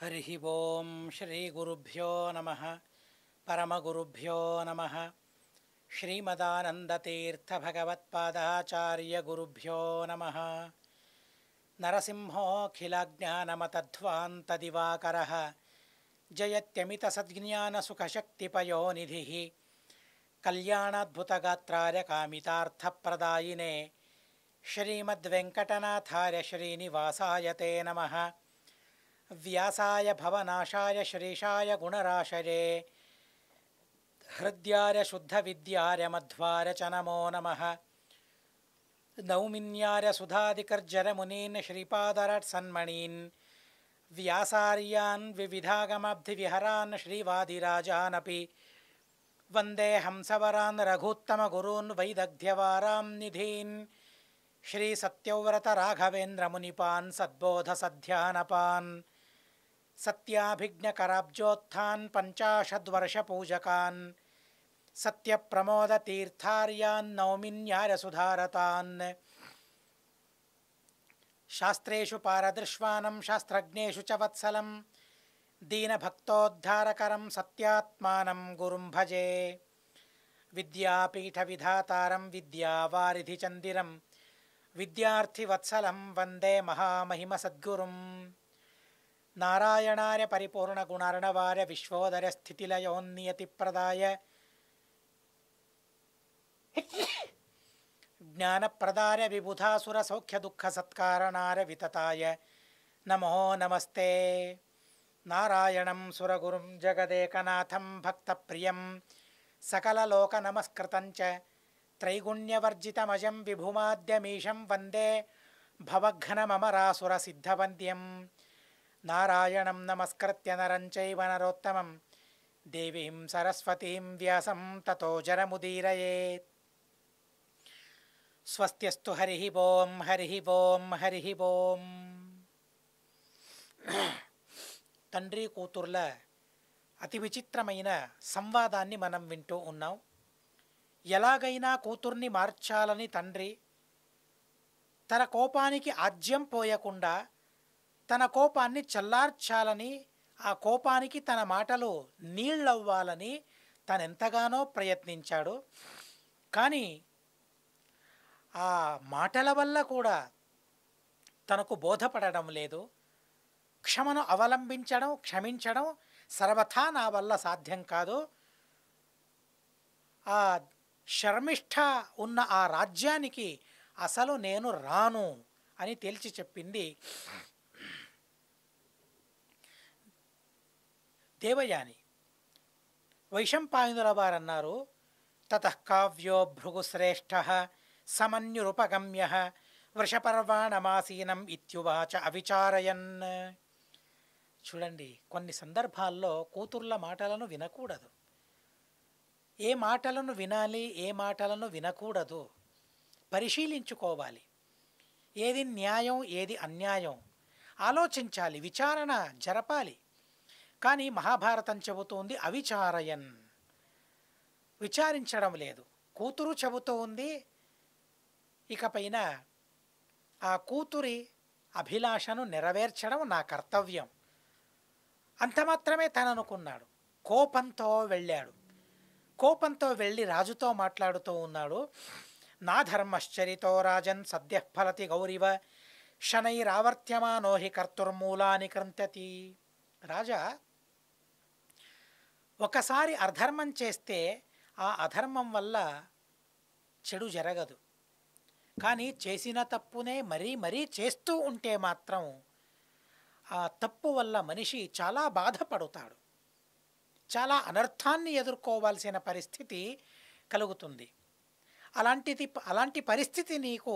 हरिः ॐ श्रीगुरुभ्यो नमः परमगुरुभ्यो नमः श्रीमदानन्दतीर्थभगवत्पादाचार्यगुरुभ्यो नमः नरसिंहोऽखिलज्ञानमतध्वान्तदिवाकरः जयत्यमितसद्ज्ञानसुखशक्तिपयोनिधिः कल्याणाद्भुतगात्रार्यकामितार्थप्रदायिने श्रीमद्वेङ्कटनाथार्य श्रीनिवासाय ते नमः व्यासाय भवनाशाय श्रीशाय गुणराशरे हृद्यार शुद्ध मध्वार च नमो नमः नौमिन्यार्य सुधादिकर्जरमुनीन् श्रीपादराट् सन्मणीन् व्यासार्यान् विविधागमब्धिविहरान् श्रीवादिराजानपि वन्दे हंसवरान् रघूत्तमगुरून् वैदग्ध्यवारां निधीन् श्रीसत्यव्रतराघवेन्द्रमुनिपान् सद्बोधसध्यानपान् सत्याभिज्ञकराब्जोत्थान् पञ्चाशद्वर्षपूजकान् सत्यप्रमोदतीर्थार्यान्नौमिन्यारसुधारतान् शास्त्रेषु पारदृश्वानं शास्त्रज्ञेषु च वत्सलं दीनभक्तोद्धारकरं सत्यात्मानं गुरुं भजे विद्यापीठविधातारं विद्यावारिधिचन्दिरं विद्यार्थिवत्सलं वन्दे महामहिमसद्गुरुम् नारायणार परिपूर्ण गुणर्णवार विश्वोदर स्थिति लयोन्नियति प्रदाय ज्ञान प्रदार विबुधासुर सौख्य दुख सत्कारणार वितताय नमो नमस्ते नारायण सुरगुर जगदेकनाथम भक्त प्रिय सकल लोक नमस्कृत त्रैगुण्यवर्जितमज विभुमाद्यमीशं वंदे भवघ्नमरासुर सिद्धवंद्यम నారాయణం నమస్కృత్య నరం చైవ నరోత్తమం దేవీం సరస్వతీం వ్యాసం తతో జరముదీరయేత్ స్వస్త్యస్తు హరి ఓం హరి ఓం హరి ఓం తండ్రి కూతుర్ల అతి విచిత్రమైన సంవాదాన్ని మనం వింటూ ఉన్నాం ఎలాగైనా కూతుర్ని మార్చాలని తండ్రి తన కోపానికి ఆజ్యం పోయకుండా తన కోపాన్ని చల్లార్చాలని ఆ కోపానికి తన మాటలు నీళ్ళవ్వాలని తనెంతగానో ప్రయత్నించాడు కానీ ఆ మాటల వల్ల కూడా తనకు బోధపడడం లేదు క్షమను అవలంబించడం క్షమించడం సర్వథా నా వల్ల సాధ్యం కాదు ఆ శర్మిష్ఠ ఉన్న ఆ రాజ్యానికి అసలు నేను రాను అని తేల్చి చెప్పింది దేవయాని వైశంపాయనుల వారన్నారు తతకావ్యో భృగుశ్రేష్ఠ సమన్యురుపగమ్య వృషపర్వాణమాసీనం ఇత్యువాచ అవిచారయన్ చూడండి కొన్ని సందర్భాల్లో కూతుర్ల మాటలను వినకూడదు ఏ మాటలను వినాలి ఏ మాటలను వినకూడదు పరిశీలించుకోవాలి ఏది న్యాయం ఏది అన్యాయం ఆలోచించాలి విచారణ జరపాలి కానీ మహాభారతం చెబుతోంది అవిచారయన్ విచారించడం లేదు కూతురు చెబుతూ ఉంది ఇకపైన ఆ కూతురి అభిలాషను నెరవేర్చడం నా కర్తవ్యం అంత మాత్రమే తననుకున్నాడు కోపంతో వెళ్ళాడు కోపంతో వెళ్ళి రాజుతో మాట్లాడుతూ ఉన్నాడు నా ధర్మశ్చరితో రాజన్ సద్యఫలతి గౌరివ రావర్త్యమానోహి కర్తుర్మూలాని కృంతతి రాజా ఒకసారి అధర్మం చేస్తే ఆ అధర్మం వల్ల చెడు జరగదు కానీ చేసిన తప్పునే మరీ మరీ చేస్తూ ఉంటే మాత్రం ఆ తప్పు వల్ల మనిషి చాలా బాధపడుతాడు చాలా అనర్థాన్ని ఎదుర్కోవాల్సిన పరిస్థితి కలుగుతుంది అలాంటిది అలాంటి పరిస్థితి నీకు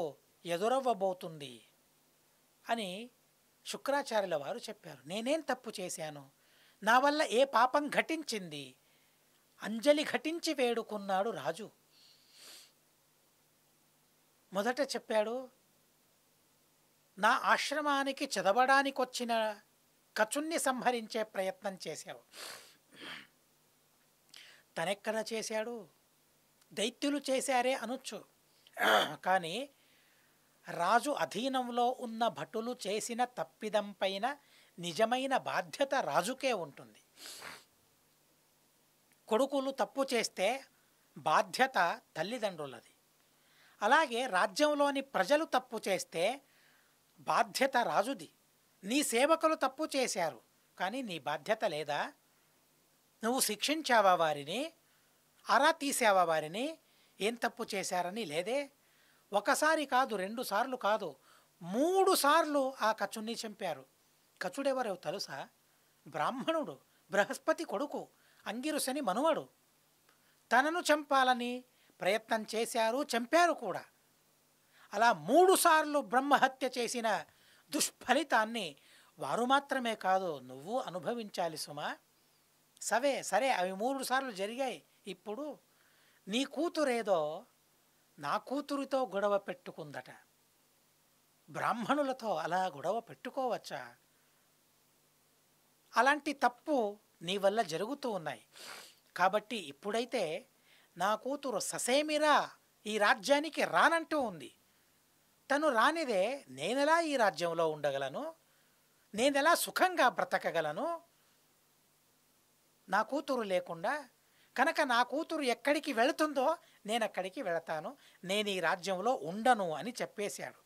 ఎదురవ్వబోతుంది అని శుక్రాచార్యుల వారు చెప్పారు నేనేం తప్పు చేశాను నా వల్ల ఏ పాపం ఘటించింది అంజలి ఘటించి వేడుకున్నాడు రాజు మొదట చెప్పాడు నా ఆశ్రమానికి చదవడానికి వచ్చిన కచున్ని సంహరించే ప్రయత్నం చేశావు తనెక్కడ చేశాడు దైత్యులు చేశారే అనొచ్చు కానీ రాజు అధీనంలో ఉన్న భటులు చేసిన తప్పిదం పైన నిజమైన బాధ్యత రాజుకే ఉంటుంది కొడుకులు తప్పు చేస్తే బాధ్యత తల్లిదండ్రులది అలాగే రాజ్యంలోని ప్రజలు తప్పు చేస్తే బాధ్యత రాజుది నీ సేవకులు తప్పు చేశారు కానీ నీ బాధ్యత లేదా నువ్వు శిక్షించావా వారిని అరా తీసావా వారిని ఏం తప్పు చేశారని లేదే ఒకసారి కాదు రెండు సార్లు కాదు మూడు సార్లు ఆ కచుని చంపారు కచుడెవరో తెలుసా బ్రాహ్మణుడు బృహస్పతి కొడుకు అంగిరుసని మనువాడు తనను చంపాలని ప్రయత్నం చేశారు చంపారు కూడా అలా మూడుసార్లు బ్రహ్మహత్య చేసిన దుష్ఫలితాన్ని వారు మాత్రమే కాదు నువ్వు అనుభవించాలి సుమా సవే సరే అవి మూడు సార్లు జరిగాయి ఇప్పుడు నీ కూతురేదో నా కూతురితో గొడవ పెట్టుకుందట బ్రాహ్మణులతో అలా గొడవ పెట్టుకోవచ్చా అలాంటి తప్పు నీ వల్ల జరుగుతూ ఉన్నాయి కాబట్టి ఇప్పుడైతే నా కూతురు ససేమిరా ఈ రాజ్యానికి రానంటూ ఉంది తను రానిదే నేనెలా ఈ రాజ్యంలో ఉండగలను నేనెలా సుఖంగా బ్రతకగలను నా కూతురు లేకుండా కనుక నా కూతురు ఎక్కడికి వెళుతుందో నేను అక్కడికి వెళతాను నేను ఈ రాజ్యంలో ఉండను అని చెప్పేశాడు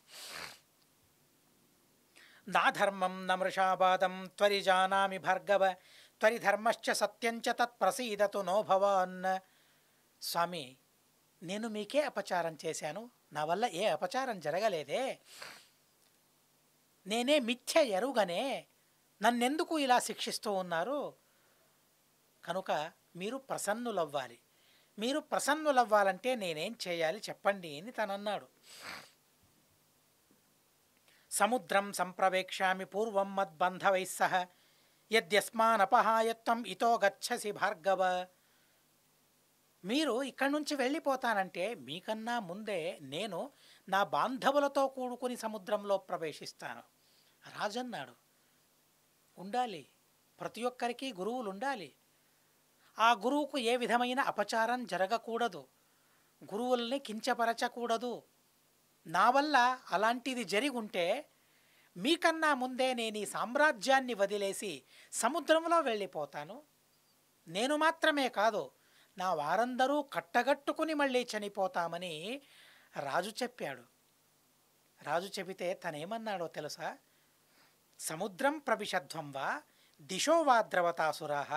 నా ధర్మం నమృషాపాదం త్వరి జానామి భర్గవ త్వరి ధర్మశ్చ సత్యంచ తత్ప్రసీదతు నో భవాన్ స్వామి నేను మీకే అపచారం చేశాను నా వల్ల ఏ అపచారం జరగలేదే నేనే మిథ్య ఎరుగనే నన్నెందుకు ఇలా శిక్షిస్తూ ఉన్నారు కనుక మీరు ప్రసన్నులవ్వాలి మీరు ప్రసన్నులవ్వాలంటే నేనేం చేయాలి చెప్పండి అని తనన్నాడు సముద్రం సంప్రవేక్ష్యామి పూర్వం మద్బంధవైः సహ యద్యస్మానపహాయత్వం ఇతో గచ్చసి భార్గవ మీరు ఇక్కడి నుంచి వెళ్ళిపోతానంటే మీకన్నా ముందే నేను నా బాంధవులతో కూడుకుని సముద్రంలో ప్రవేశిస్తాను రాజన్నాడు ఉండాలి ప్రతి ఒక్కరికి గురువులు ఉండాలి ఆ గురువుకు ఏ విధమైన అపచారం జరగకూడదు గురువుల్ని కించపరచకూడదు నా వల్ల అలాంటిది జరిగి ఉంటే మీకన్నా ముందే నేను ఈ సామ్రాజ్యాన్ని వదిలేసి సముద్రంలో వెళ్ళిపోతాను నేను మాత్రమే కాదు నా వారందరూ కట్టగట్టుకుని మళ్ళీ చనిపోతామని రాజు చెప్పాడు రాజు చెబితే తనేమన్నాడో తెలుసా సముద్రం ప్రవిషధ్వం వా దిశో వా ద్రవతాసురాహ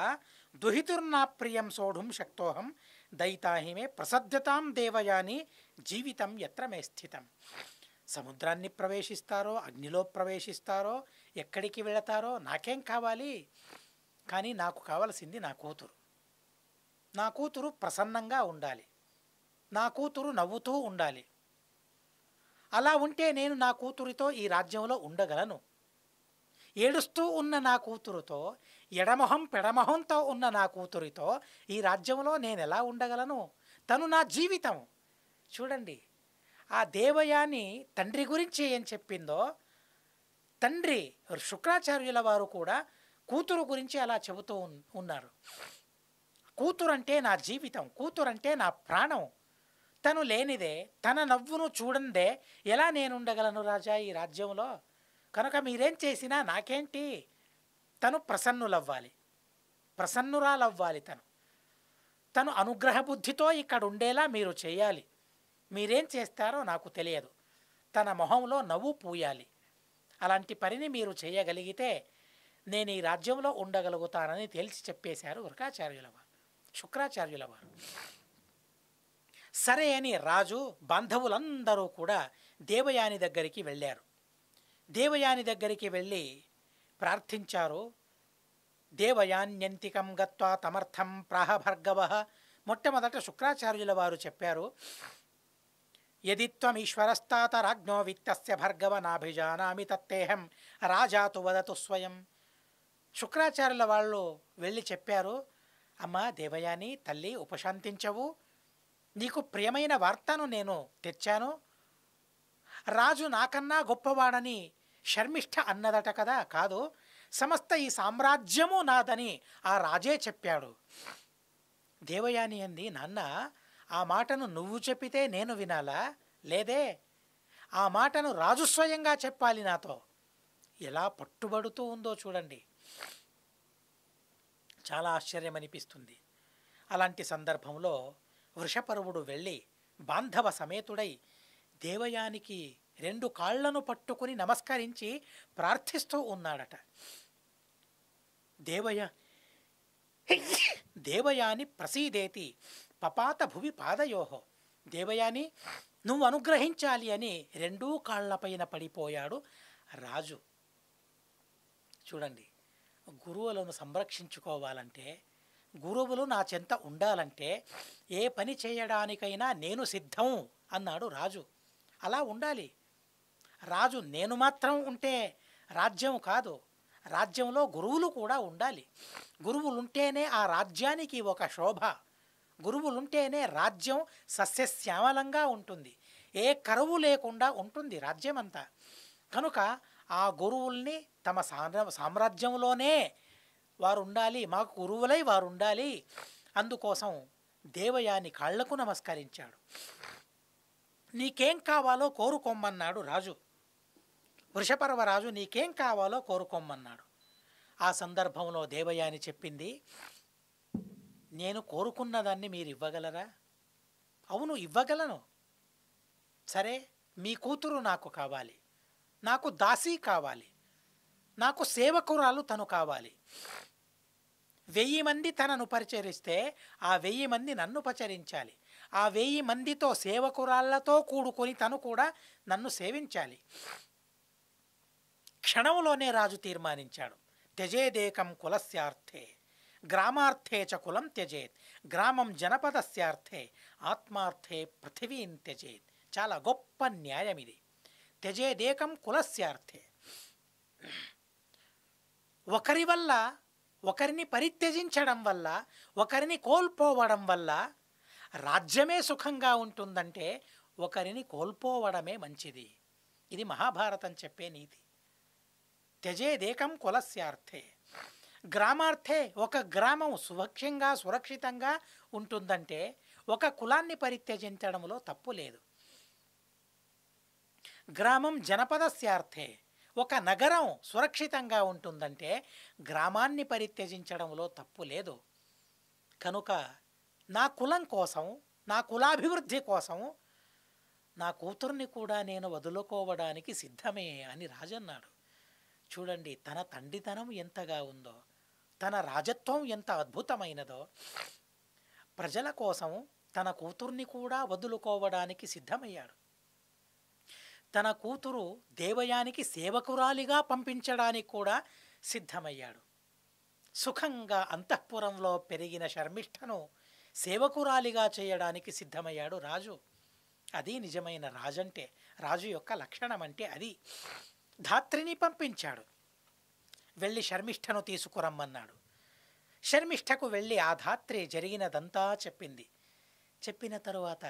దుహితుర్నా ప్రియం సోఢుం శక్తోహం దయితాహి మే ప్రసద్ధతాం దేవయాని జీవితం ఎత్ర మే స్థితం సముద్రాన్ని ప్రవేశిస్తారో అగ్నిలో ప్రవేశిస్తారో ఎక్కడికి వెళతారో నాకేం కావాలి కానీ నాకు కావలసింది నా కూతురు నా కూతురు ప్రసన్నంగా ఉండాలి నా కూతురు నవ్వుతూ ఉండాలి అలా ఉంటే నేను నా కూతురితో ఈ రాజ్యంలో ఉండగలను ఏడుస్తూ ఉన్న నా కూతురుతో ఎడమొహం పెడమొహంతో ఉన్న నా కూతురితో ఈ రాజ్యంలో నేను ఎలా ఉండగలను తను నా జీవితం చూడండి ఆ దేవయాని తండ్రి గురించి ఏం చెప్పిందో తండ్రి శుక్రాచార్యుల వారు కూడా కూతురు గురించి అలా చెబుతూ ఉన్నారు కూతురంటే నా జీవితం కూతురంటే నా ప్రాణం తను లేనిదే తన నవ్వును చూడందే ఎలా నేనుండగలను రాజా ఈ రాజ్యంలో కనుక మీరేం చేసినా నాకేంటి తను ప్రసన్నులవ్వాలి ప్రసన్నురాలవ్వాలి తను తను అనుగ్రహ బుద్ధితో ఇక్కడ ఉండేలా మీరు చేయాలి మీరేం చేస్తారో నాకు తెలియదు తన మొహంలో నవ్వు పూయాలి అలాంటి పనిని మీరు చేయగలిగితే నేను ఈ రాజ్యంలో ఉండగలుగుతానని తేల్చి చెప్పేశారు వృకాచార్యుల వారు శుక్రాచార్యుల వారు సరే అని రాజు బాంధవులందరూ కూడా దేవయాని దగ్గరికి వెళ్ళారు దేవయాని దగ్గరికి వెళ్ళి ప్రార్థించారో దేవయాన్యంతికం గత్వా తమర్థం ప్రాహ భర్గవ మొట్టమొదట శుక్రాచార్యుల వారు చెప్పారు యదిత్వమీశ్వరస్తాత రాజ్ఞో విత్తస్య భర్గవ నాభిజానామి తత్తేహం రాజాతు వదతు స్వయం శుక్రాచార్యుల వాళ్ళు వెళ్ళి చెప్పారు అమ్మ దేవయాని తల్లి ఉపశాంతించవు నీకు ప్రియమైన వార్తను నేను తెచ్చాను రాజు నాకన్నా గొప్పవాడని శర్మిష్ట అన్నదట కదా కాదు సమస్త ఈ సామ్రాజ్యము నాదని ఆ రాజే చెప్పాడు దేవయాని అంది నాన్న ఆ మాటను నువ్వు చెప్పితే నేను వినాలా లేదే ఆ మాటను రాజు స్వయంగా చెప్పాలి నాతో ఎలా పట్టుబడుతూ ఉందో చూడండి చాలా ఆశ్చర్యమనిపిస్తుంది అలాంటి సందర్భంలో వృషపరువుడు వెళ్ళి బాంధవ సమేతుడై దేవయానికి రెండు కాళ్లను పట్టుకుని నమస్కరించి ప్రార్థిస్తూ ఉన్నాడట దేవయ దేవయాని ప్రసీదేతి పపాత భువి పాదయోహో దేవయాని నువ్వు అనుగ్రహించాలి అని రెండూ కాళ్లపైన పడిపోయాడు రాజు చూడండి గురువులను సంరక్షించుకోవాలంటే గురువులు నా చెంత ఉండాలంటే ఏ పని చేయడానికైనా నేను సిద్ధం అన్నాడు రాజు అలా ఉండాలి రాజు నేను మాత్రం ఉంటే రాజ్యం కాదు రాజ్యంలో గురువులు కూడా ఉండాలి గురువులుంటేనే ఆ రాజ్యానికి ఒక శోభ గురువులుంటేనే రాజ్యం సస్యశ్యామలంగా ఉంటుంది ఏ కరువు లేకుండా ఉంటుంది రాజ్యమంతా కనుక ఆ గురువుల్ని తమ సామ్రాజ్యంలోనే వారు ఉండాలి మాకు గురువులై వారు ఉండాలి అందుకోసం దేవయాని కాళ్లకు నమస్కరించాడు నీకేం కావాలో కోరుకోమన్నాడు రాజు వృషపర్వరాజు నీకేం కావాలో కోరుకోమన్నాడు ఆ సందర్భంలో దేవయాని చెప్పింది నేను కోరుకున్నదాన్ని మీరు ఇవ్వగలరా అవును ఇవ్వగలను సరే మీ కూతురు నాకు కావాలి నాకు దాసీ కావాలి నాకు సేవకురాలు తను కావాలి వెయ్యి మంది తనను పరిచరిస్తే ఆ వెయ్యి మంది నన్ను పచరించాలి ఆ వెయ్యి మందితో సేవకురాళ్లతో కూడుకొని తను కూడా నన్ను సేవించాలి క్షణంలోనే రాజు తీర్మానించాడు త్యజేదేకం కులస్యార్థే గ్రామార్థే చ కులం త్యజేత్ గ్రామం జనపదస్యార్థే ఆత్మార్థే పృథివీం త్యజేత్ చాలా గొప్ప న్యాయం ఇది త్యజేదేకం కులస్యార్థే ఒకరి వల్ల ఒకరిని పరిత్యజించడం వల్ల ఒకరిని కోల్పోవడం వల్ల రాజ్యమే సుఖంగా ఉంటుందంటే ఒకరిని కోల్పోవడమే మంచిది ఇది మహాభారతం చెప్పే నీతి త్యజేదేకం కులస్యార్థే గ్రామార్థే ఒక గ్రామం సుభక్ష్యంగా సురక్షితంగా ఉంటుందంటే ఒక కులాన్ని పరిత్యజించడంలో తప్పు లేదు గ్రామం జనపదస్యార్థే ఒక నగరం సురక్షితంగా ఉంటుందంటే గ్రామాన్ని పరిత్యజించడంలో తప్పు లేదు కనుక నా కులం కోసం నా కులాభివృద్ధి కోసం నా కూతుర్ని కూడా నేను వదులుకోవడానికి సిద్ధమే అని రాజన్నాడు చూడండి తన తండ్రితనం ఎంతగా ఉందో తన రాజత్వం ఎంత అద్భుతమైనదో ప్రజల కోసం తన కూతుర్ని కూడా వదులుకోవడానికి సిద్ధమయ్యాడు తన కూతురు దేవయానికి సేవకురాలిగా పంపించడానికి కూడా సిద్ధమయ్యాడు సుఖంగా అంతఃపురంలో పెరిగిన శర్మిష్ఠను సేవకురాలిగా చేయడానికి సిద్ధమయ్యాడు రాజు అది నిజమైన రాజంటే రాజు యొక్క లక్షణం అంటే అది ధాత్రిని పంపించాడు వెళ్ళి శర్మిష్ఠను తీసుకురమ్మన్నాడు శర్మిష్ఠకు వెళ్ళి ఆ ధాత్రి జరిగినదంతా చెప్పింది చెప్పిన తరువాత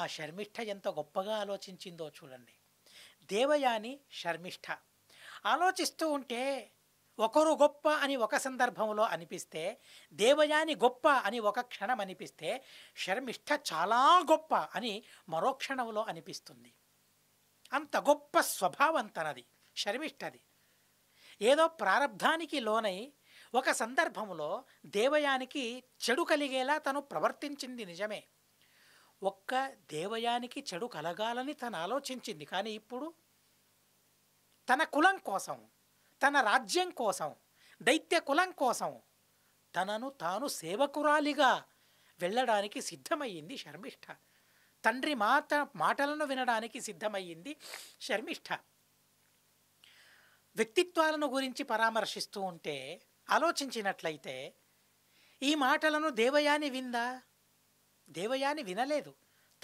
ఆ శర్మిష్ఠ ఎంత గొప్పగా ఆలోచించిందో చూడండి దేవయాని శర్మిష్ఠ ఆలోచిస్తూ ఉంటే ఒకరు గొప్ప అని ఒక సందర్భంలో అనిపిస్తే దేవయాని గొప్ప అని ఒక క్షణం అనిపిస్తే శర్మిష్ఠ చాలా గొప్ప అని మరో క్షణంలో అనిపిస్తుంది అంత గొప్ప స్వభావం తనది శర్మిష్టది ఏదో ప్రారంధానికి లోనై ఒక సందర్భంలో దేవయానికి చెడు కలిగేలా తను ప్రవర్తించింది నిజమే ఒక్క దేవయానికి చెడు కలగాలని తను ఆలోచించింది కానీ ఇప్పుడు తన కులం కోసం తన రాజ్యం కోసం దైత్య కులం కోసం తనను తాను సేవకురాలిగా వెళ్ళడానికి సిద్ధమయ్యింది శర్మిష్ఠ తండ్రి మాట మాటలను వినడానికి సిద్ధమయ్యింది శర్మిష్ఠ వ్యక్తిత్వాలను గురించి పరామర్శిస్తూ ఉంటే ఆలోచించినట్లయితే ఈ మాటలను దేవయాని విందా దేవయాని వినలేదు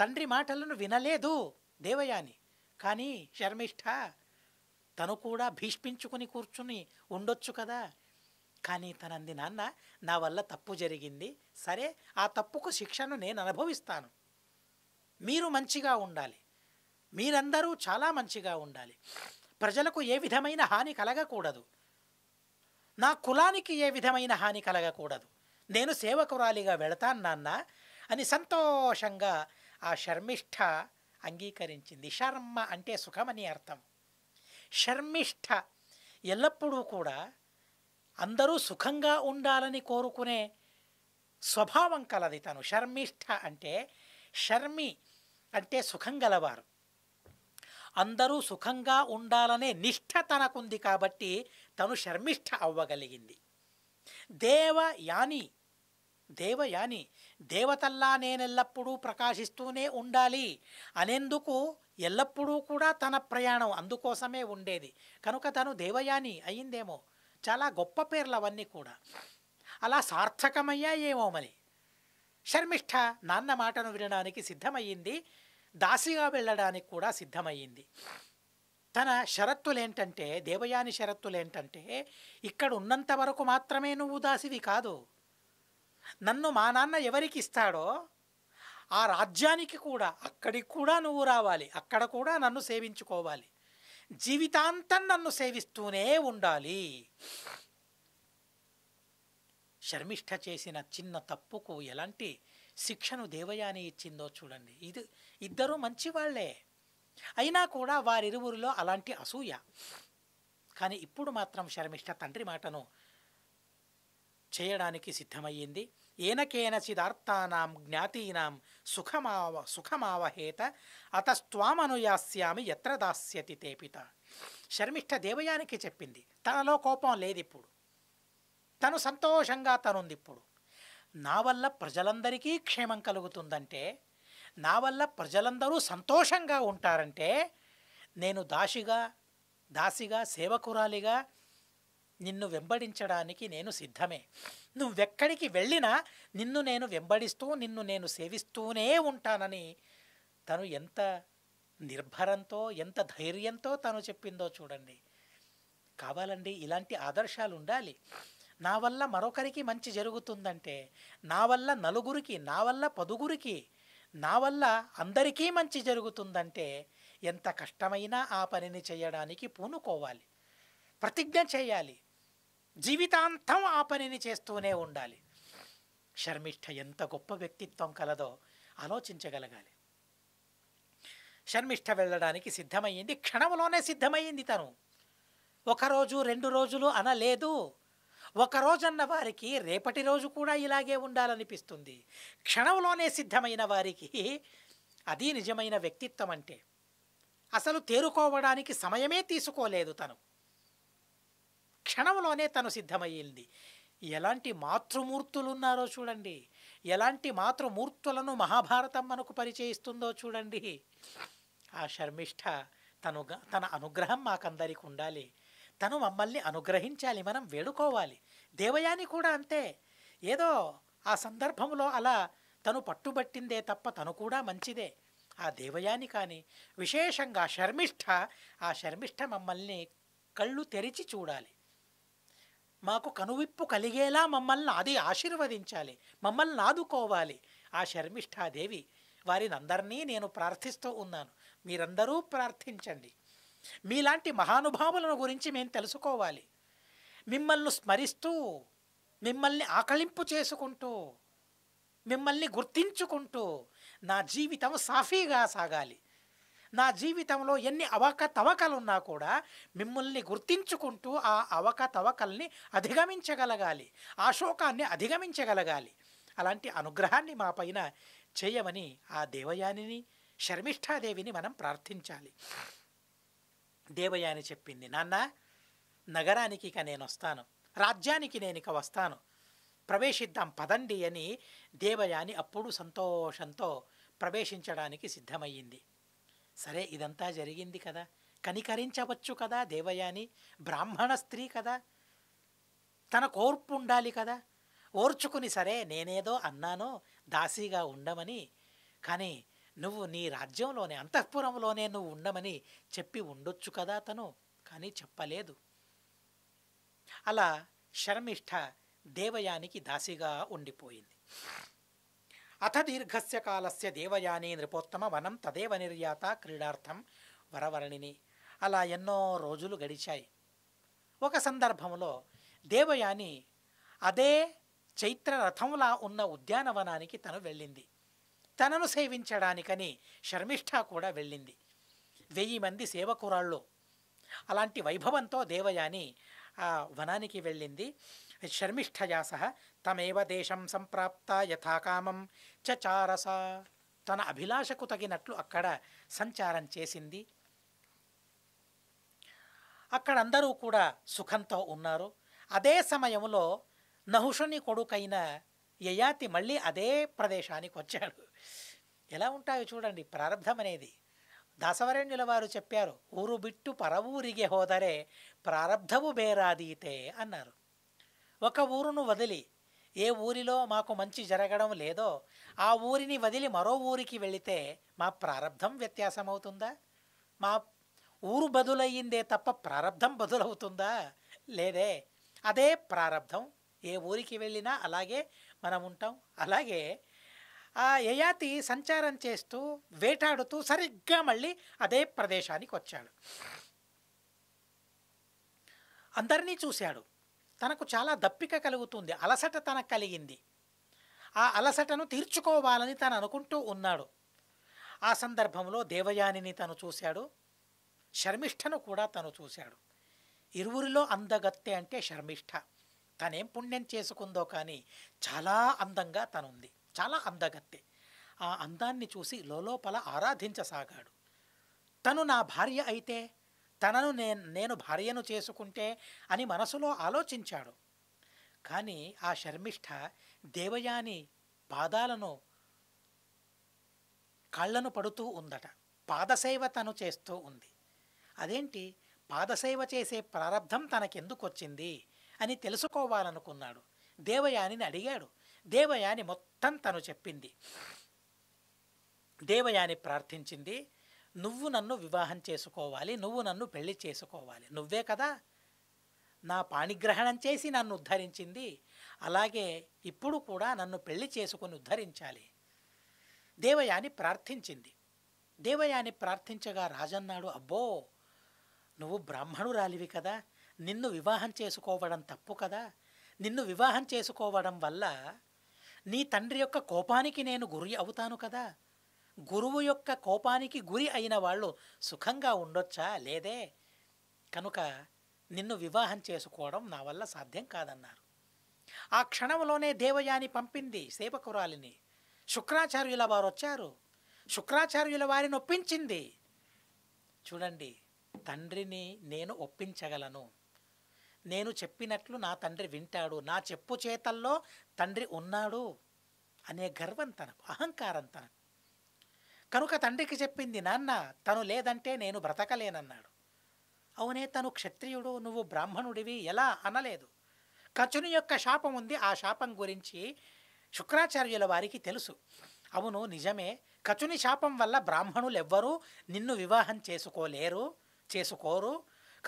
తండ్రి మాటలను వినలేదు దేవయాని కానీ శర్మిష్ట తను కూడా భీష్మించుకుని కూర్చుని ఉండొచ్చు కదా కానీ తనంది నాన్న నా వల్ల తప్పు జరిగింది సరే ఆ తప్పుకు శిక్షను నేను అనుభవిస్తాను మీరు మంచిగా ఉండాలి మీరందరూ చాలా మంచిగా ఉండాలి ప్రజలకు ఏ విధమైన హాని కలగకూడదు నా కులానికి ఏ విధమైన హాని కలగకూడదు నేను సేవకురాలిగా వెళతాను నాన్న అని సంతోషంగా ఆ శర్మిష్ఠ అంగీకరించింది శర్మ అంటే సుఖమని అర్థం శర్మిష్ఠ ఎల్లప్పుడూ కూడా అందరూ సుఖంగా ఉండాలని కోరుకునే స్వభావం కలది తను శర్మిష్ఠ అంటే షర్మి అంటే సుఖం గలవారు అందరూ సుఖంగా ఉండాలనే నిష్ఠ తనకుంది కాబట్టి తను శర్మిష్ఠ అవ్వగలిగింది దేవయాని దేవయాని దేవతల్లా నేనెల్లప్పుడూ ప్రకాశిస్తూనే ఉండాలి అనేందుకు ఎల్లప్పుడూ కూడా తన ప్రయాణం అందుకోసమే ఉండేది కనుక తను దేవయాని అయిందేమో చాలా గొప్ప పేర్లు అవన్నీ కూడా అలా ఏమో మరి శర్మిష్ఠ నాన్న మాటను వినడానికి సిద్ధమయ్యింది దాసిగా వెళ్ళడానికి కూడా సిద్ధమయ్యింది తన షరత్తులేంటంటే దేవయాని షరత్తులేంటంటే ఇక్కడ ఉన్నంత వరకు మాత్రమే నువ్వు దాసివి కాదు నన్ను మా నాన్న ఎవరికి ఇస్తాడో ఆ రాజ్యానికి కూడా అక్కడికి కూడా నువ్వు రావాలి అక్కడ కూడా నన్ను సేవించుకోవాలి జీవితాంతం నన్ను సేవిస్తూనే ఉండాలి శర్మిష్ఠ చేసిన చిన్న తప్పుకు ఎలాంటి శిక్షను దేవయాని ఇచ్చిందో చూడండి ఇది ఇద్దరూ మంచివాళ్లే అయినా కూడా వారిరువురిలో అలాంటి అసూయ కానీ ఇప్పుడు మాత్రం శర్మిష్ఠ తండ్రి మాటను చేయడానికి సిద్ధమయ్యింది ఏనకేన చిదార్థానాం జ్ఞాతీనాం సుఖమావ సుఖమావహేత అతస్వామనుయాస్యామి ఎత్ర దాస్యతి తేపిత శర్మిష్ఠ దేవయానికి చెప్పింది తనలో కోపం లేదు ఇప్పుడు తను సంతోషంగా తనుంది ఇప్పుడు నా వల్ల ప్రజలందరికీ క్షేమం కలుగుతుందంటే నా వల్ల ప్రజలందరూ సంతోషంగా ఉంటారంటే నేను దాసిగా దాసిగా సేవకురాలిగా నిన్ను వెంబడించడానికి నేను సిద్ధమే నువ్వెక్కడికి వెళ్ళినా నిన్ను నేను వెంబడిస్తూ నిన్ను నేను సేవిస్తూనే ఉంటానని తను ఎంత నిర్భరంతో ఎంత ధైర్యంతో తను చెప్పిందో చూడండి కావాలండి ఇలాంటి ఆదర్శాలు ఉండాలి నా వల్ల మరొకరికి మంచి జరుగుతుందంటే నా వల్ల నలుగురికి నా వల్ల పదుగురికి నా వల్ల అందరికీ మంచి జరుగుతుందంటే ఎంత కష్టమైనా ఆ పనిని చేయడానికి పూనుకోవాలి ప్రతిజ్ఞ చేయాలి జీవితాంతం ఆ పనిని చేస్తూనే ఉండాలి శర్మిష్ఠ ఎంత గొప్ప వ్యక్తిత్వం కలదో ఆలోచించగలగాలి శర్మిష్ఠ వెళ్ళడానికి సిద్ధమయ్యింది క్షణంలోనే సిద్ధమయ్యింది తను ఒకరోజు రెండు రోజులు అనలేదు ఒకరోజన్న వారికి రేపటి రోజు కూడా ఇలాగే ఉండాలనిపిస్తుంది క్షణంలోనే సిద్ధమైన వారికి అది నిజమైన వ్యక్తిత్వం అంటే అసలు తేరుకోవడానికి సమయమే తీసుకోలేదు తను క్షణంలోనే తను సిద్ధమయ్యింది ఎలాంటి మాతృమూర్తులు ఉన్నారో చూడండి ఎలాంటి మాతృమూర్తులను మహాభారతం మనకు పరిచయిస్తుందో చూడండి ఆ శర్మిష్ఠ తను తన అనుగ్రహం మాకందరికి ఉండాలి తను మమ్మల్ని అనుగ్రహించాలి మనం వేడుకోవాలి దేవయాని కూడా అంతే ఏదో ఆ సందర్భంలో అలా తను పట్టుబట్టిందే తప్ప తను కూడా మంచిదే ఆ దేవయాని కానీ విశేషంగా శర్మిష్ఠ ఆ శర్మిష్ఠ మమ్మల్ని కళ్ళు తెరిచి చూడాలి మాకు కనువిప్పు కలిగేలా మమ్మల్ని అది ఆశీర్వదించాలి మమ్మల్ని ఆదుకోవాలి ఆ దేవి వారిని అందరినీ నేను ప్రార్థిస్తూ ఉన్నాను మీరందరూ ప్రార్థించండి మీలాంటి మహానుభావులను గురించి మేము తెలుసుకోవాలి మిమ్మల్ని స్మరిస్తూ మిమ్మల్ని ఆకలింపు చేసుకుంటూ మిమ్మల్ని గుర్తించుకుంటూ నా జీవితం సాఫీగా సాగాలి నా జీవితంలో ఎన్ని అవకతవకలున్నా కూడా మిమ్మల్ని గుర్తించుకుంటూ ఆ అవకతవకల్ని అధిగమించగలగాలి ఆ శోకాన్ని అధిగమించగలగాలి అలాంటి అనుగ్రహాన్ని మా పైన చేయమని ఆ దేవయానిని శర్మిష్ఠాదేవిని మనం ప్రార్థించాలి దేవయాని చెప్పింది నాన్న నగరానికి ఇక నేను వస్తాను రాజ్యానికి నేను ఇక వస్తాను ప్రవేశిద్దాం పదండి అని దేవయాని అప్పుడు సంతోషంతో ప్రవేశించడానికి సిద్ధమయ్యింది సరే ఇదంతా జరిగింది కదా కనికరించవచ్చు కదా దేవయాని బ్రాహ్మణ స్త్రీ కదా తన కోర్పు ఉండాలి కదా ఓర్చుకుని సరే నేనేదో అన్నానో దాసీగా ఉండమని కానీ నువ్వు నీ రాజ్యంలోనే అంతఃపురంలోనే నువ్వు ఉండమని చెప్పి ఉండొచ్చు కదా తను కానీ చెప్పలేదు అలా శర్మిష్ఠ దేవయానికి దాసిగా ఉండిపోయింది అథ దీర్ఘస్య కాలస్య దేవయాని నృపోత్తమ వనం తదేవ నిర్యాత క్రీడార్థం వరవరణిని అలా ఎన్నో రోజులు గడిచాయి ఒక సందర్భంలో దేవయాని అదే చైత్ర రథంలా ఉన్న ఉద్యానవనానికి తను వెళ్ళింది తనను సేవించడానికని శర్మిష్ఠ కూడా వెళ్ళింది వెయ్యి మంది సేవకురాళ్ళు అలాంటి వైభవంతో దేవయాని ఆ వనానికి వెళ్ళింది శర్మిష్ఠయా సహ తమేవ దేశం సంప్రాప్త యథాకామం చచారస తన అభిలాషకు తగినట్లు అక్కడ సంచారం చేసింది అక్కడ అందరూ కూడా సుఖంతో ఉన్నారు అదే సమయంలో నహుషుని కొడుకైన యయాతి మళ్ళీ అదే ప్రదేశానికి వచ్చాడు ఎలా ఉంటాయో చూడండి ప్రారంభం అనేది దాసవరణ్యుల వారు చెప్పారు ఊరు బిట్టు పరవూరిగే హోదరే ప్రారంధము బేరాదీతే అన్నారు ఒక ఊరును వదిలి ఏ ఊరిలో మాకు మంచి జరగడం లేదో ఆ ఊరిని వదిలి మరో ఊరికి వెళితే మా ప్రారంధం వ్యత్యాసమవుతుందా మా ఊరు బదులయ్యిందే తప్ప ప్రారంధం బదులవుతుందా లేదే అదే ప్రారంధం ఏ ఊరికి వెళ్ళినా అలాగే మనం ఉంటాం అలాగే ఆ యయాతి సంచారం చేస్తూ వేటాడుతూ సరిగ్గా మళ్ళీ అదే ప్రదేశానికి వచ్చాడు అందరినీ చూశాడు తనకు చాలా దప్పిక కలుగుతుంది అలసట తనకు కలిగింది ఆ అలసటను తీర్చుకోవాలని తను అనుకుంటూ ఉన్నాడు ఆ సందర్భంలో దేవయానిని తను చూశాడు శర్మిష్ఠను కూడా తను చూశాడు ఇరువురిలో అందగత్తె అంటే శర్మిష్ఠ తనేం పుణ్యం చేసుకుందో కానీ చాలా అందంగా తనుంది చాలా అందగత్తె ఆ అందాన్ని చూసి లోపల ఆరాధించసాగాడు తను నా భార్య అయితే తనను నేను నేను భార్యను చేసుకుంటే అని మనసులో ఆలోచించాడు కానీ ఆ శర్మిష్ఠ దేవయాని పాదాలను కళ్ళను పడుతూ ఉందట పాదసేవ తను చేస్తూ ఉంది అదేంటి పాదసేవ చేసే ప్రారంధం తనకెందుకు వచ్చింది అని తెలుసుకోవాలనుకున్నాడు దేవయానిని అడిగాడు దేవయాని మొత్తం అర్థం తను చెప్పింది దేవయాని ప్రార్థించింది నువ్వు నన్ను వివాహం చేసుకోవాలి నువ్వు నన్ను పెళ్లి చేసుకోవాలి నువ్వే కదా నా పాణిగ్రహణం చేసి నన్ను ఉద్ధరించింది అలాగే ఇప్పుడు కూడా నన్ను పెళ్లి చేసుకుని ఉద్ధరించాలి దేవయాని ప్రార్థించింది దేవయాని ప్రార్థించగా రాజన్నాడు అబ్బో నువ్వు బ్రాహ్మణురాలివి కదా నిన్ను వివాహం చేసుకోవడం తప్పు కదా నిన్ను వివాహం చేసుకోవడం వల్ల నీ తండ్రి యొక్క కోపానికి నేను గురి అవుతాను కదా గురువు యొక్క కోపానికి గురి అయిన వాళ్ళు సుఖంగా ఉండొచ్చా లేదే కనుక నిన్ను వివాహం చేసుకోవడం నా వల్ల సాధ్యం కాదన్నారు ఆ క్షణంలోనే దేవయాని పంపింది సేవకురాలిని శుక్రాచార్యుల వారు వచ్చారు శుక్రాచార్యుల వారిని ఒప్పించింది చూడండి తండ్రిని నేను ఒప్పించగలను నేను చెప్పినట్లు నా తండ్రి వింటాడు నా చెప్పు చేతల్లో తండ్రి ఉన్నాడు అనే గర్వం తనకు అహంకారం తనకు కనుక తండ్రికి చెప్పింది నాన్న తను లేదంటే నేను బ్రతకలేనన్నాడు అవునే తను క్షత్రియుడు నువ్వు బ్రాహ్మణుడివి ఎలా అనలేదు కచుని యొక్క శాపం ఉంది ఆ శాపం గురించి శుక్రాచార్యుల వారికి తెలుసు అవును నిజమే కచుని శాపం వల్ల బ్రాహ్మణులెవ్వరూ నిన్ను వివాహం చేసుకోలేరు చేసుకోరు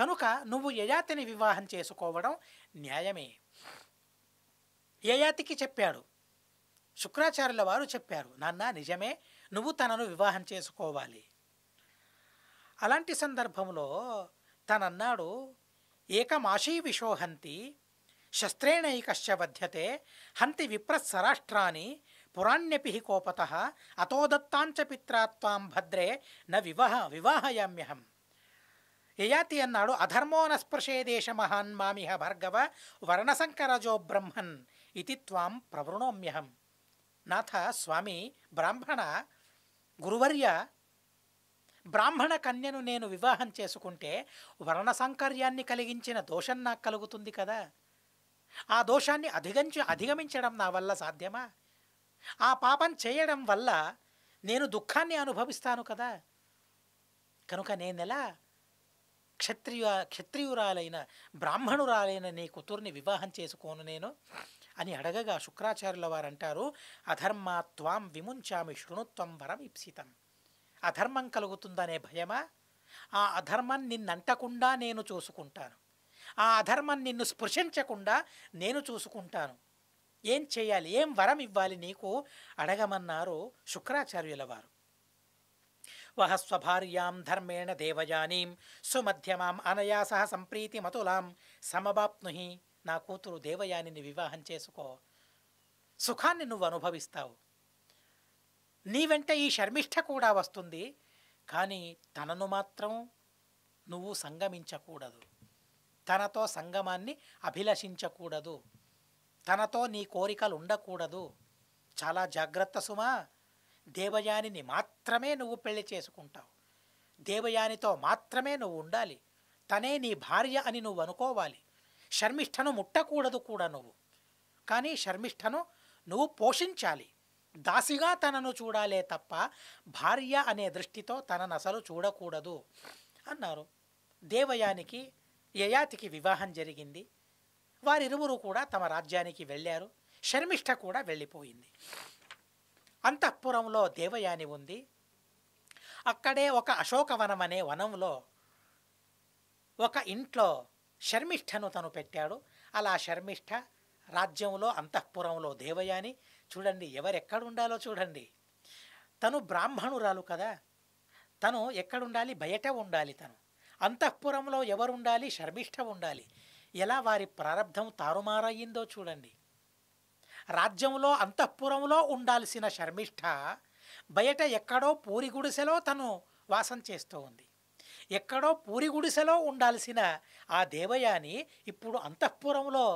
కనుక నువ్వు యయాతిని వివాహం చేసుకోవడం న్యాయమే యయాతికి చెప్పాడు శుక్రాచార్యుల వారు చెప్పారు నాన్న నిజమే నువ్వు తనను వివాహం చేసుకోవాలి అలాంటి సందర్భంలో తనన్నాడు ఏకమాశీ విశోహంతి శస్త్రేణైకశ్చ వధ్యతే హంతి విప్రస్సరాష్ట్రాన్ని పురాణ్యపి కోపత అతోదత్తాంచ పిత్రాత్వాం భద్రే న వివాహ వివాహయామ్యహం యయాతి అన్నాడు అధర్మోనస్పృశే దేశ మహాన్ మామిహ భార్గవ వర్ణశంకరజో బ్రహ్మన్ ఇది త్వాం ప్రవృణోమ్యహం నాథ స్వామి బ్రాహ్మణ గురువర్య బ్రాహ్మణ కన్యను నేను వివాహం చేసుకుంటే వర్ణసంకర్యాన్ని కలిగించిన దోషం నాకు కలుగుతుంది కదా ఆ దోషాన్ని అధిగమించి అధిగమించడం నా వల్ల సాధ్యమా ఆ పాపం చేయడం వల్ల నేను దుఃఖాన్ని అనుభవిస్తాను కదా కనుక నేనెలా క్షత్రియ క్షత్రియురాలైన బ్రాహ్మణురాలైన నీ కూతుర్ని వివాహం చేసుకోను నేను అని అడగగా శుక్రాచార్యుల వారు అంటారు అధర్మాత్వాం విముంచామి శృణుత్వం వరం ఇప్సితం అధర్మం కలుగుతుందనే భయమా ఆ అధర్మం నిన్నంటకుండా నేను చూసుకుంటాను ఆ అధర్మం నిన్ను స్పృశించకుండా నేను చూసుకుంటాను ఏం చేయాలి ఏం వరం ఇవ్వాలి నీకు అడగమన్నారు శుక్రాచార్యుల వారు వహ స్వభార్యాం ధర్మేణ దేవయానీం సుమధ్యమాం అనయా సహ మతులాం సమవాప్నుహి నా కూతురు దేవయానిని వివాహం చేసుకో సుఖాన్ని నువ్వు అనుభవిస్తావు నీ వెంట ఈ శర్మిష్ఠ కూడా వస్తుంది కానీ తనను మాత్రం నువ్వు సంగమించకూడదు తనతో సంగమాన్ని అభిలషించకూడదు తనతో నీ కోరికలు ఉండకూడదు చాలా జాగ్రత్త సుమా దేవయానిని మాత్రమే నువ్వు పెళ్లి చేసుకుంటావు దేవయానితో మాత్రమే నువ్వు ఉండాలి తనే నీ భార్య అని నువ్వు అనుకోవాలి శర్మిష్ఠను ముట్టకూడదు కూడా నువ్వు కానీ శర్మిష్ఠను నువ్వు పోషించాలి దాసిగా తనను చూడాలే తప్ప భార్య అనే దృష్టితో తనను అసలు చూడకూడదు అన్నారు దేవయానికి యయాతికి వివాహం జరిగింది వారిరువురు కూడా తమ రాజ్యానికి వెళ్ళారు శర్మిష్ఠ కూడా వెళ్ళిపోయింది అంతఃపురంలో దేవయాని ఉంది అక్కడే ఒక అశోకవనం అనే వనంలో ఒక ఇంట్లో శర్మిష్ఠను తను పెట్టాడు అలా శర్మిష్ఠ రాజ్యంలో అంతఃపురంలో దేవయాని చూడండి ఎవరెక్కడుండాలో చూడండి తను బ్రాహ్మణురాలు కదా తను ఎక్కడుండాలి బయట ఉండాలి తను అంతఃపురంలో ఎవరుండాలి శర్మిష్ఠ ఉండాలి ఎలా వారి ప్రారంధం తారుమారయ్యిందో చూడండి రాజ్యంలో అంతఃపురంలో ఉండాల్సిన శర్మిష్ఠ బయట ఎక్కడో పూరి గుడిసెలో తను వాసం చేస్తూ ఉంది ఎక్కడో పూరి గుడిసెలో ఉండాల్సిన ఆ దేవయాని ఇప్పుడు అంతఃపురంలో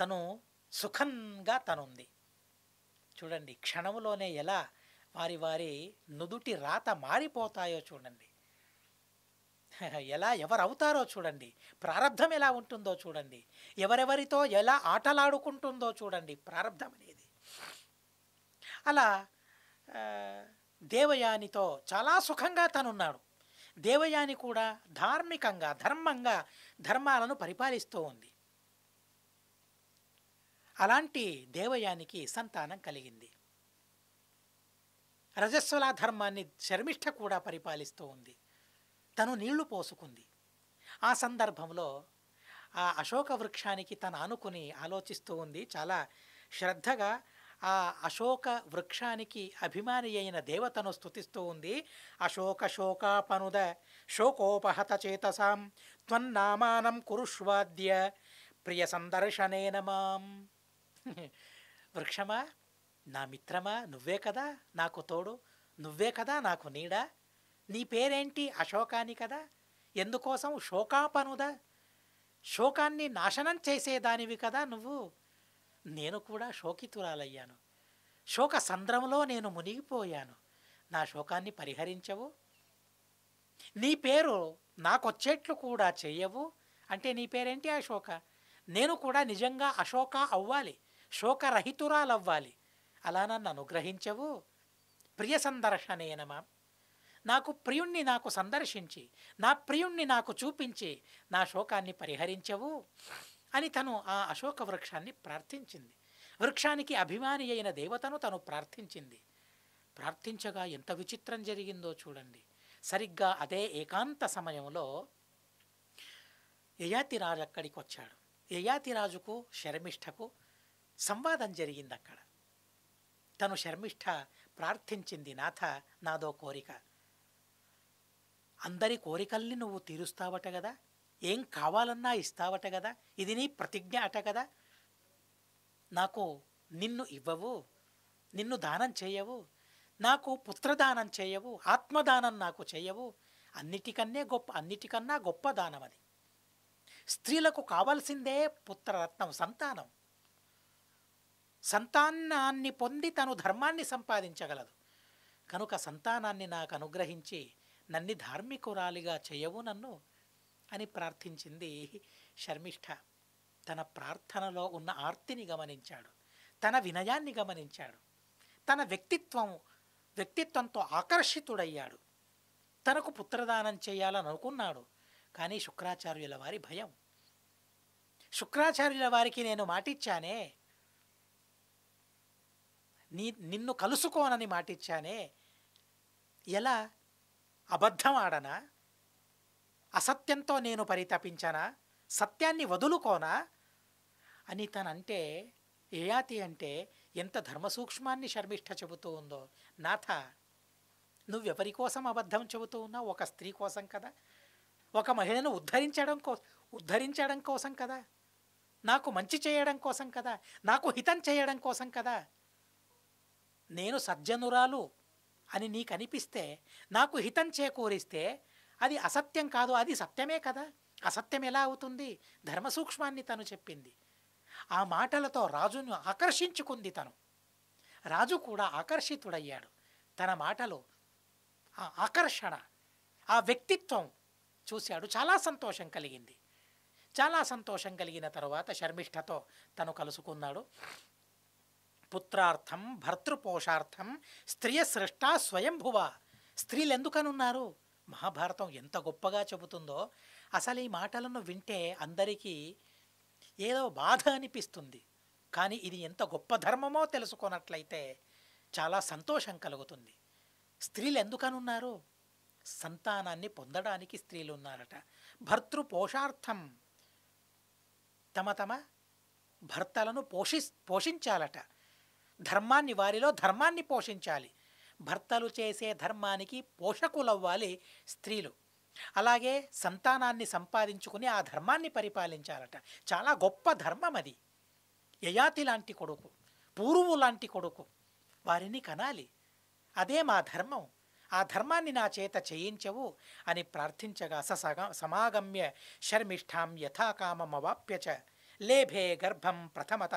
తను సుఖంగా తనుంది చూడండి క్షణంలోనే ఎలా వారి వారి నుదుటి రాత మారిపోతాయో చూడండి ఎలా ఎవరవుతారో చూడండి ప్రారంధం ఎలా ఉంటుందో చూడండి ఎవరెవరితో ఎలా ఆటలాడుకుంటుందో చూడండి ప్రారంధం అనేది అలా దేవయానితో చాలా సుఖంగా తనున్నాడు దేవయాని కూడా ధార్మికంగా ధర్మంగా ధర్మాలను పరిపాలిస్తూ ఉంది అలాంటి దేవయానికి సంతానం కలిగింది రజస్వలా ధర్మాన్ని శర్మిష్ట కూడా పరిపాలిస్తూ ఉంది తను నీళ్లు పోసుకుంది ఆ సందర్భంలో ఆ అశోక వృక్షానికి తను ఆనుకుని ఆలోచిస్తూ ఉంది చాలా శ్రద్ధగా ఆ అశోక వృక్షానికి అభిమాని అయిన దేవతను స్థుతిస్తూ ఉంది అశోక శోకాపనుద శోకోపహత చేతసాం త్వన్నామానం కురుష్వాద్య ప్రియ సందర్శనేన మాం వృక్షమా నా మిత్రమా నువ్వే కదా నాకు తోడు నువ్వే కదా నాకు నీడా నీ పేరేంటి అశోకాని కదా ఎందుకోసం శోకాపనుదా శోకాన్ని నాశనం చేసేదానివి కదా నువ్వు నేను కూడా శోకితురాలయ్యాను శోక సంద్రంలో నేను మునిగిపోయాను నా శోకాన్ని పరిహరించవు నీ పేరు నాకొచ్చేట్లు కూడా చేయవు అంటే నీ పేరేంటి అశోక నేను కూడా నిజంగా అశోక అవ్వాలి శోకరహితురాలవ్వాలి అలా నన్ను అనుగ్రహించవు ప్రియ సందర్శనేనమా నాకు ప్రియుణ్ణి నాకు సందర్శించి నా ప్రియుణ్ణి నాకు చూపించి నా శోకాన్ని పరిహరించవు అని తను ఆ అశోక వృక్షాన్ని ప్రార్థించింది వృక్షానికి అభిమాని అయిన దేవతను తను ప్రార్థించింది ప్రార్థించగా ఎంత విచిత్రం జరిగిందో చూడండి సరిగ్గా అదే ఏకాంత సమయంలో యయాతిరాజు అక్కడికి వచ్చాడు యయాతిరాజుకు శర్మిష్ఠకు సంవాదం జరిగింది అక్కడ తను శర్మిష్ఠ ప్రార్థించింది నాథ నాదో కోరిక అందరి కోరికల్ని నువ్వు తీరుస్తావట కదా ఏం కావాలన్నా ఇస్తావట కదా ఇది నీ ప్రతిజ్ఞ అట కదా నాకు నిన్ను ఇవ్వవు నిన్ను దానం చేయవు నాకు పుత్రదానం చేయవు ఆత్మదానం నాకు చేయవు అన్నిటికన్నే గొప్ప అన్నిటికన్నా గొప్ప దానం అది స్త్రీలకు కావాల్సిందే పుత్రరత్నం సంతానం సంతానాన్ని పొంది తను ధర్మాన్ని సంపాదించగలదు కనుక సంతానాన్ని నాకు అనుగ్రహించి నన్ని ధార్మికురాలిగా చేయవు నన్ను అని ప్రార్థించింది శర్మిష్ఠ తన ప్రార్థనలో ఉన్న ఆర్తిని గమనించాడు తన వినయాన్ని గమనించాడు తన వ్యక్తిత్వం వ్యక్తిత్వంతో ఆకర్షితుడయ్యాడు తనకు పుత్రదానం చేయాలని అనుకున్నాడు కానీ శుక్రాచార్యుల వారి భయం శుక్రాచార్యుల వారికి నేను మాటిచ్చానే నీ నిన్ను కలుసుకోనని మాటిచ్చానే ఎలా అబద్ధం ఆడనా అసత్యంతో నేను పరితపించనా సత్యాన్ని వదులుకోనా అని తనంటే ఏయాతి అంటే ఎంత ధర్మసూక్ష్మాన్ని శర్మిష్ఠ చెబుతూ ఉందో నాథ నువ్వెవరి కోసం అబద్ధం చెబుతూ ఉన్నావు ఒక స్త్రీ కోసం కదా ఒక మహిళను ఉద్ధరించడం కో ఉద్ధరించడం కోసం కదా నాకు మంచి చేయడం కోసం కదా నాకు హితం చేయడం కోసం కదా నేను సజ్జనురాలు అని నీకు అనిపిస్తే నాకు హితం చేకూరిస్తే అది అసత్యం కాదు అది సత్యమే కదా అసత్యం ఎలా అవుతుంది ధర్మసూక్ష్మాన్ని తను చెప్పింది ఆ మాటలతో రాజును ఆకర్షించుకుంది తను రాజు కూడా ఆకర్షితుడయ్యాడు తన మాటలు ఆ ఆకర్షణ ఆ వ్యక్తిత్వం చూశాడు చాలా సంతోషం కలిగింది చాలా సంతోషం కలిగిన తరువాత శర్మిష్ఠతో తను కలుసుకున్నాడు పుత్రార్థం భర్తృపోషార్థం స్త్రీయ సృష్ట స్వయంభువ స్త్రీలు ఎందుకనున్నారు మహాభారతం ఎంత గొప్పగా చెబుతుందో అసలు ఈ మాటలను వింటే అందరికీ ఏదో బాధ అనిపిస్తుంది కానీ ఇది ఎంత గొప్ప ధర్మమో తెలుసుకున్నట్లయితే చాలా సంతోషం కలుగుతుంది స్త్రీలు ఎందుకనున్నారు సంతానాన్ని పొందడానికి స్త్రీలు ఉన్నారట భర్తృ పోషార్థం తమ తమ భర్తలను పోషి పోషించాలట ధర్మాన్ని వారిలో ధర్మాన్ని పోషించాలి భర్తలు చేసే ధర్మానికి పోషకులవ్వాలి స్త్రీలు అలాగే సంతానాన్ని సంపాదించుకుని ఆ ధర్మాన్ని పరిపాలించాలట చాలా గొప్ప ధర్మం అది యయాతి లాంటి కొడుకు పూర్వు లాంటి కొడుకు వారిని కనాలి అదే మా ధర్మం ఆ ధర్మాన్ని నా చేత చేయించవు అని ప్రార్థించగా ససగ సమాగమ్య శర్మిష్ఠాం యథాకామమవాప్యచ చ లేభే గర్భం ప్రథమత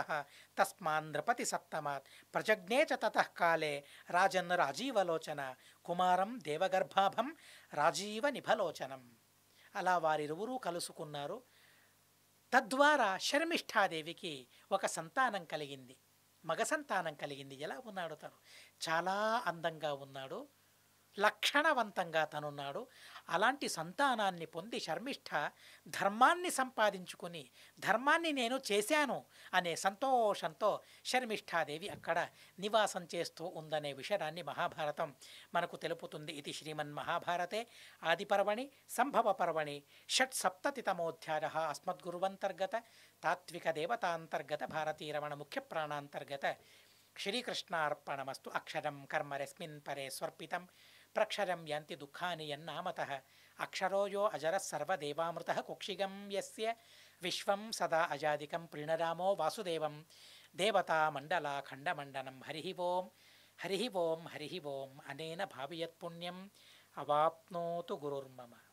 తస్మాన్ నృపతి సప్తమాత్ ప్రజ్ఞే చ కాలే రాజన్ రాజీవలోచన కుమారం దేవగర్భాభం రాజీవ నిభలోచనం అలా వారిరువురూ కలుసుకున్నారు తద్వారా శర్మిష్ఠాదేవికి ఒక సంతానం కలిగింది మగ సంతానం కలిగింది ఎలా ఉన్నాడు తను చాలా అందంగా ఉన్నాడు లక్షణవంతంగా తనున్నాడు అలాంటి సంతానాన్ని పొంది శర్మిష్ఠ ధర్మాన్ని సంపాదించుకుని ధర్మాన్ని నేను చేశాను అనే సంతోషంతో శర్మిష్ఠాదేవి అక్కడ నివాసం చేస్తూ ఉందనే విషయాన్ని మహాభారతం మనకు తెలుపుతుంది ఇది శ్రీమన్ మహాభారతే ఆదిపర్వణి సంభవ పర్వణి తమోధ్యాయ అస్మద్గురువంతర్గత తాత్విక దేవతాంతర్గత భారతీరమణ ముఖ్య ప్రాణాంతర్గత శ్రీకృష్ణార్పణమస్తు అక్షరం కర్మరస్మిన్ పరే స్వర్పితం प्रक्षरं यन्ति दुःखानि यन्नामतः अक्षरो यो अजरः सर्वदेवामृतः कुक्षिगं यस्य विश्वं सदा अजादिकं प्रीणरामो वासुदेवं देवतामण्डलाखण्डमण्डनं हरिः वों हरिः वों हरिः वोम् अनेन भावि यत्पुण्यम् अवाप्नोतु गुरुर्मम